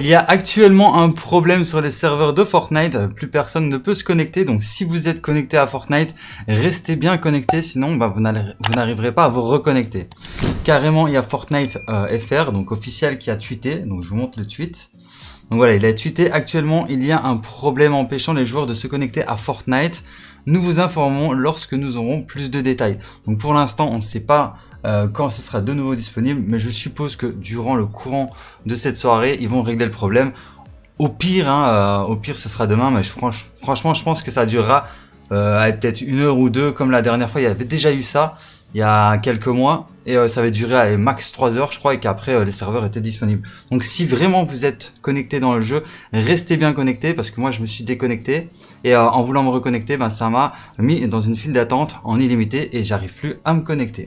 Il y a actuellement un problème sur les serveurs de Fortnite, plus personne ne peut se connecter, donc si vous êtes connecté à Fortnite, restez bien connecté, sinon bah, vous n'arriverez pas à vous reconnecter carrément, il y a Fortnite euh, FR, donc officiel, qui a tweeté. Donc je vous montre le tweet. Donc voilà, il a tweeté actuellement, il y a un problème empêchant les joueurs de se connecter à Fortnite. Nous vous informons lorsque nous aurons plus de détails. Donc pour l'instant, on ne sait pas euh, quand ce sera de nouveau disponible, mais je suppose que durant le courant de cette soirée, ils vont régler le problème. Au pire, hein, euh, au pire, ce sera demain, mais franchement, je pense que ça durera peut-être une heure ou deux, comme la dernière fois, il y avait déjà eu ça il y a quelques mois et euh, ça avait duré à max 3 heures je crois et qu'après euh, les serveurs étaient disponibles. Donc si vraiment vous êtes connecté dans le jeu, restez bien connecté parce que moi je me suis déconnecté et euh, en voulant me reconnecter, ben, ça m'a mis dans une file d'attente en illimité et j'arrive plus à me connecter.